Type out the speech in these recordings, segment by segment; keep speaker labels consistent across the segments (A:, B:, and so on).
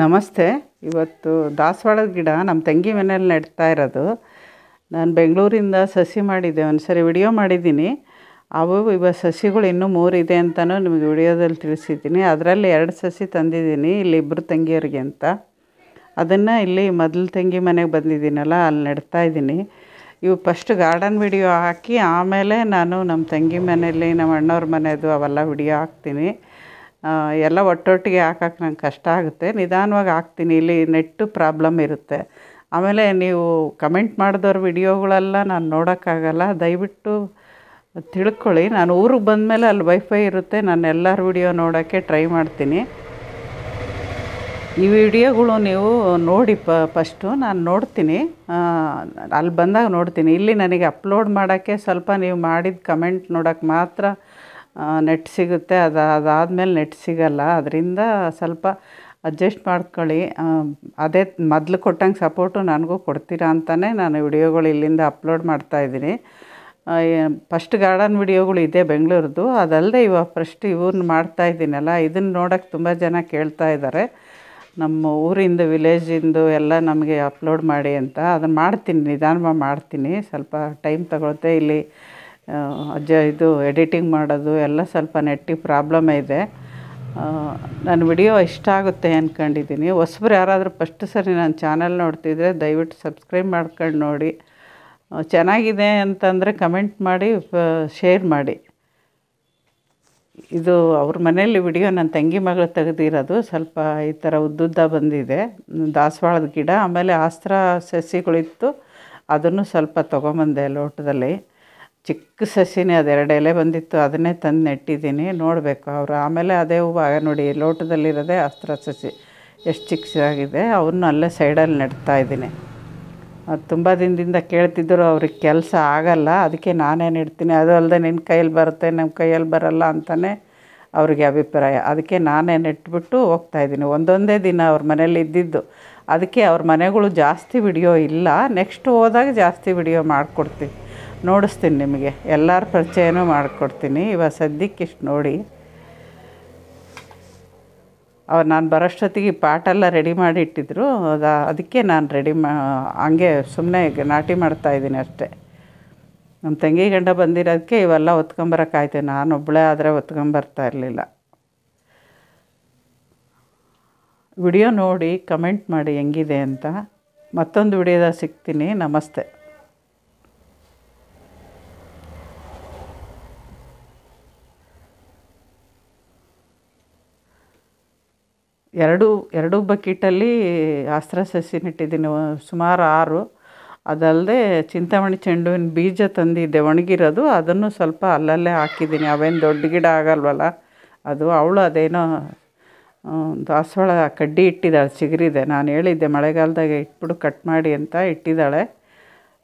A: ನಮಸ್ತೆ ಇವತ್ತು ದಾಸವಾಳದ ಗಿಡ ನಮ್ಮ ತಂಗಿ ಮನೇಲಿ ನೆಡ್ತಾ ಇರೋದು ನಾನು ಬೆಂಗಳೂರಿಂದ ಸಸಿ ಮಾಡಿದ್ದೆ ಒಂದು ಸರಿ ವಿಡಿಯೋ ಮಾಡಿದ್ದೀನಿ ಅವು ಇವಾಗ ಸಸಿಗಳು ಇನ್ನೂ ಮೂರಿದೆ ಅಂತಲೂ ನಿಮಗೆ ವಿಡಿಯೋದಲ್ಲಿ ತಿಳಿಸಿದ್ದೀನಿ ಅದರಲ್ಲಿ ಎರಡು ಸಸಿ ತಂದಿದ್ದೀನಿ ಇಲ್ಲಿ ಇಬ್ಬರು ತಂಗಿಯರಿಗೆ ಅಂತ ಅದನ್ನು ಇಲ್ಲಿ ಮೊದಲು ತಂಗಿ ಮನೆಗೆ ಬಂದಿದ್ದೀನಲ್ಲ ಅಲ್ಲಿ ನೆಡ್ತಾ ಇದ್ದೀನಿ ಇವು ಫಸ್ಟ್ ಗಾರ್ಡನ್ ವಿಡಿಯೋ ಹಾಕಿ ಆಮೇಲೆ ನಾನು ನಮ್ಮ ತಂಗಿ ಮನೆಯಲ್ಲಿ ನಮ್ಮ ಅಣ್ಣವ್ರ ಮನೆಯದು ಅವೆಲ್ಲ ವಿಡಿಯೋ ಹಾಕ್ತೀನಿ ಎಲ್ಲ ಒಟ್ಟೊಟ್ಟಿಗೆ ಹಾಕಕ್ಕೆ ನಂಗೆ ಕಷ್ಟ ಆಗುತ್ತೆ ನಿಧಾನವಾಗಿ ಹಾಕ್ತೀನಿ ಇಲ್ಲಿ ನೆಟ್ಟು ಪ್ರಾಬ್ಲಮ್ ಇರುತ್ತೆ ಆಮೇಲೆ ನೀವು ಕಮೆಂಟ್ ಮಾಡಿದವ್ರ ವಿಡಿಯೋಗಳೆಲ್ಲ ನಾನು ನೋಡೋಕ್ಕಾಗಲ್ಲ ದಯವಿಟ್ಟು ತಿಳ್ಕೊಳ್ಳಿ ನಾನು ಊರಿಗೆ ಬಂದಮೇಲೆ ಅಲ್ಲಿ ವೈಫೈ ಇರುತ್ತೆ ನಾನು ಎಲ್ಲರ ವಿಡಿಯೋ ನೋಡೋಕ್ಕೆ ಟ್ರೈ ಮಾಡ್ತೀನಿ ಈ ವಿಡಿಯೋಗಳು ನೀವು ನೋಡಿ ಪ ಫಸ್ಟು ನಾನು ನೋಡ್ತೀನಿ ಅಲ್ಲಿ ಬಂದಾಗ ನೋಡ್ತೀನಿ ಇಲ್ಲಿ ನನಗೆ ಅಪ್ಲೋಡ್ ಮಾಡೋಕ್ಕೆ ಸ್ವಲ್ಪ ನೀವು ಮಾಡಿದ ಕಮೆಂಟ್ ನೋಡೋಕ್ಕೆ ಮಾತ್ರ ನೆಟ್ ಸಿಗುತ್ತೆ ಅದು ಅದಾದಮೇಲೆ ನೆಟ್ ಸಿಗಲ್ಲ ಅದರಿಂದ ಸ್ವಲ್ಪ ಅಡ್ಜಸ್ಟ್ ಮಾಡ್ಕೊಳ್ಳಿ ಅದೇ ಮೊದಲು ಕೊಟ್ಟಂಗೆ ಸಪೋರ್ಟು ನನಗೂ ಕೊಡ್ತೀರಾ ಅಂತಲೇ ನಾನು ವಿಡಿಯೋಗಳು ಇಲ್ಲಿಂದ ಅಪ್ಲೋಡ್ ಮಾಡ್ತಾಯಿದ್ದೀನಿ ಫಸ್ಟ್ ಗಾರ್ಡನ್ ವಿಡಿಯೋಗಳು ಇದೆ ಬೆಂಗಳೂರದು ಅದಲ್ಲದೆ ಇವಾಗ ಫಸ್ಟ್ ಇವ್ರನ್ನ ಮಾಡ್ತಾಯಿದ್ದೀನಲ್ಲ ಇದನ್ನು ನೋಡೋಕ್ಕೆ ತುಂಬ ಜನ ಕೇಳ್ತಾ ಇದ್ದಾರೆ ನಮ್ಮ ಊರಿಂದ ವಿಲೇಜಿಂದು ಎಲ್ಲ ನಮಗೆ ಅಪ್ಲೋಡ್ ಮಾಡಿ ಅಂತ ಅದನ್ನು ಮಾಡ್ತೀನಿ ನಿಧಾನವಾಗಿ ಮಾಡ್ತೀನಿ ಸ್ವಲ್ಪ ಟೈಮ್ ತಗೊಳುತ್ತೆ ಇಲ್ಲಿ ಅಜ್ಜ ಇದು ಎಡಿಟಿಂಗ್ ಮಾಡೋದು ಎಲ್ಲ ಸ್ವಲ್ಪ ನೆಟ್ಟಿ ಪ್ರಾಬ್ಲಮ್ ಇದೆ ನನ್ನ ವಿಡಿಯೋ ಇಷ್ಟ ಆಗುತ್ತೆ ಅಂದ್ಕೊಂಡಿದ್ದೀನಿ ಹೊಸಬ್ರು ಯಾರಾದರೂ ಫಸ್ಟ್ ಸರಿ ನನ್ನ ಚಾನಲ್ ನೋಡ್ತಿದ್ರೆ ದಯವಿಟ್ಟು ಸಬ್ಸ್ಕ್ರೈಬ್ ಮಾಡ್ಕೊಂಡು ನೋಡಿ ಚೆನ್ನಾಗಿದೆ ಅಂತಂದರೆ ಕಮೆಂಟ್ ಮಾಡಿ ಶೇರ್ ಮಾಡಿ ಇದು ಅವ್ರ ಮನೇಲಿ ವಿಡಿಯೋ ನನ್ನ ತಂಗಿ ಮಗಳು ತೆಗೆದಿರೋದು ಸ್ವಲ್ಪ ಈ ಥರ ಉದ್ದುದ್ದ ಬಂದಿದೆ ದಾಸವಾಳದ ಗಿಡ ಆಮೇಲೆ ಆಸ್ತ್ರ ಸಸಿಗಳಿತ್ತು ಅದನ್ನು ಸ್ವಲ್ಪ ತೊಗೊಂಬಂದೆ ಲೋಟದಲ್ಲಿ ಚಿಕ್ಕ ಸಸಿನೇ ಅದೆರಡು ಎಲೆ ಬಂದಿತ್ತು ಅದನ್ನೇ ತಂದು ನೆಟ್ಟಿದ್ದೀನಿ ನೋಡಬೇಕು ಅವರು ಆಮೇಲೆ ಅದೇ ಹೂವು ಆಗ ನೋಡಿ ಲೋಟದಲ್ಲಿರೋದೇ ಅಸ್ತ್ರ ಸಸಿ ಎಷ್ಟು ಆಗಿದೆ ಅವ್ರನ್ನ ಅಲ್ಲೇ ಸೈಡಲ್ಲಿ ನೆಡ್ತಾ ಇದ್ದೀನಿ ಅದು ತುಂಬ ದಿನದಿಂದ ಕೇಳ್ತಿದ್ದರು ಅವ್ರಿಗೆ ಕೆಲಸ ಆಗಲ್ಲ ಅದಕ್ಕೆ ನಾನೇ ನೆಡ್ತೀನಿ ಅದು ಅಲ್ಲದೆ ನಿನ್ನ ಕೈಯಲ್ಲಿ ಬರುತ್ತೆ ನಮ್ಮ ಕೈಯಲ್ಲಿ ಬರಲ್ಲ ಅಂತಲೇ ಅವ್ರಿಗೆ ಅಭಿಪ್ರಾಯ ಅದಕ್ಕೆ ನಾನೇ ನೆಟ್ಬಿಟ್ಟು ಹೋಗ್ತಾಯಿದ್ದೀನಿ ಒಂದೊಂದೇ ದಿನ ಅವ್ರ ಮನೇಲಿ ಇದ್ದಿದ್ದು ಅದಕ್ಕೆ ಅವ್ರ ಮನೆಗಳು ಜಾಸ್ತಿ ವಿಡಿಯೋ ಇಲ್ಲ ನೆಕ್ಸ್ಟ್ ಹೋದಾಗ ಜಾಸ್ತಿ ವಿಡಿಯೋ ಮಾಡಿಕೊಡ್ತೀನಿ ನೋಡಿಸ್ತೀನಿ ನಿಮಗೆ ಎಲ್ಲರ ಪರಿಚಯನೂ ಮಾಡಿಕೊಡ್ತೀನಿ ಇವಾಗ ಸದ್ಯಕ್ಕಿಷ್ಟು ನೋಡಿ ಅವ್ರು ನಾನು ಬರೋಷ್ಟೊತ್ತಿಗೆ ಪಾಟೆಲ್ಲ ರೆಡಿ ಮಾಡಿ ಇಟ್ಟಿದ್ರು ಅದಕ್ಕೆ ನಾನು ರೆಡಿ ಮಾ ಹಂಗೆ ಸುಮ್ಮನೆ ನಾಟಿ ಮಾಡ್ತಾಯಿದ್ದೀನಿ ಅಷ್ಟೇ ನಮ್ಮ ತಂಗಿ ಗಂಡ ಬಂದಿರೋದಕ್ಕೆ ಇವೆಲ್ಲ ಹೊತ್ಕೊಂಬರೋಕ್ಕಾಯ್ತು ನಾನೊಬ್ಬಳೇ ಆದರೆ ಒತ್ಕೊಂಬರ್ತಾ ಇರಲಿಲ್ಲ ವಿಡಿಯೋ ನೋಡಿ ಕಮೆಂಟ್ ಮಾಡಿ ಹೆಂಗಿದೆ ಅಂತ ಮತ್ತೊಂದು ವಿಡಿಯೋದಾಗ ಸಿಗ್ತೀನಿ ನಮಸ್ತೆ ಎರಡು ಎರಡು ಬಕೆಟಲ್ಲಿ ಅಸ್ತ್ರ ಸಸಿ ನೆಟ್ಟಿದ್ದೀನಿ ಸುಮಾರು ಆರು ಅದಲ್ಲದೆ ಚಿಂತಾಮಣಿ ಹೂವಿನ ಬೀಜ ತಂದಿದ್ದೆ ಒಣಗಿರೋದು ಅದನ್ನು ಸ್ವಲ್ಪ ಅಲ್ಲಲ್ಲೇ ಹಾಕಿದ್ದೀನಿ ಅವೇನು ದೊಡ್ಡ ಗಿಡ ಆಗಲ್ವಲ್ಲ ಅದು ಅವಳು ಅದೇನೋ ದಾಸವಾಳ ಕಡ್ಡಿ ಇಟ್ಟಿದ್ದಾಳೆ ಚಿಗುರಿದೆ ನಾನು ಹೇಳಿದ್ದೆ ಮಳೆಗಾಲದಾಗ ಇಟ್ಬಿಡು ಕಟ್ ಮಾಡಿ ಅಂತ ಇಟ್ಟಿದ್ದಾಳೆ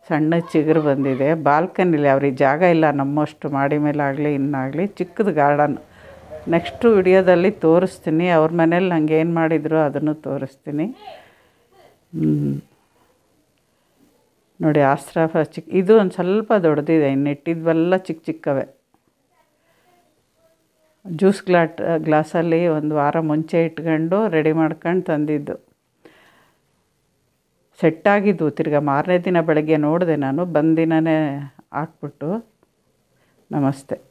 A: ಸಣ್ಣ ಚಿಗುರು ಬಂದಿದೆ ಬಾಲ್ಕನಿಲಿ ಅವ್ರಿಗೆ ಜಾಗ ಇಲ್ಲ ನಮ್ಮಷ್ಟು ಮಾಡಿ ಮೇಲಾಗಲಿ ಇನ್ನಾಗಲಿ ಚಿಕ್ಕದು ಗಾರ್ಡನ್ ನೆಕ್ಸ್ಟು ವಿಡಿಯೋದಲ್ಲಿ ತೋರಿಸ್ತೀನಿ ಅವ್ರ ಮನೇಲಿ ನಂಗೆ ಏನು ಮಾಡಿದ್ರು ಅದನ್ನು ತೋರಿಸ್ತೀನಿ ನೋಡಿ ಆಸ್ರಾಫ ಚಿಕ್ಕ ಇದು ಒಂದು ಸ್ವಲ್ಪ ದೊಡ್ಡದಿದೆ ಇನ್ನು ಚಿಕ್ಕ ಚಿಕ್ಕವೇ ಜ್ಯೂಸ್ ಗ್ಲಾಟ್ ಗ್ಲಾಸಲ್ಲಿ ಒಂದು ವಾರ ಮುಂಚೆ ಇಟ್ಕೊಂಡು ರೆಡಿ ಮಾಡ್ಕೊಂಡು ತಂದಿದ್ದು ಸೆಟ್ಟಾಗಿದ್ದು ತಿರ್ಗಾ ಮಾರನೇ ದಿನ ಬೆಳಗ್ಗೆ ನೋಡಿದೆ ನಾನು ಬಂದಿನೇ ಹಾಕ್ಬಿಟ್ಟು ನಮಸ್ತೆ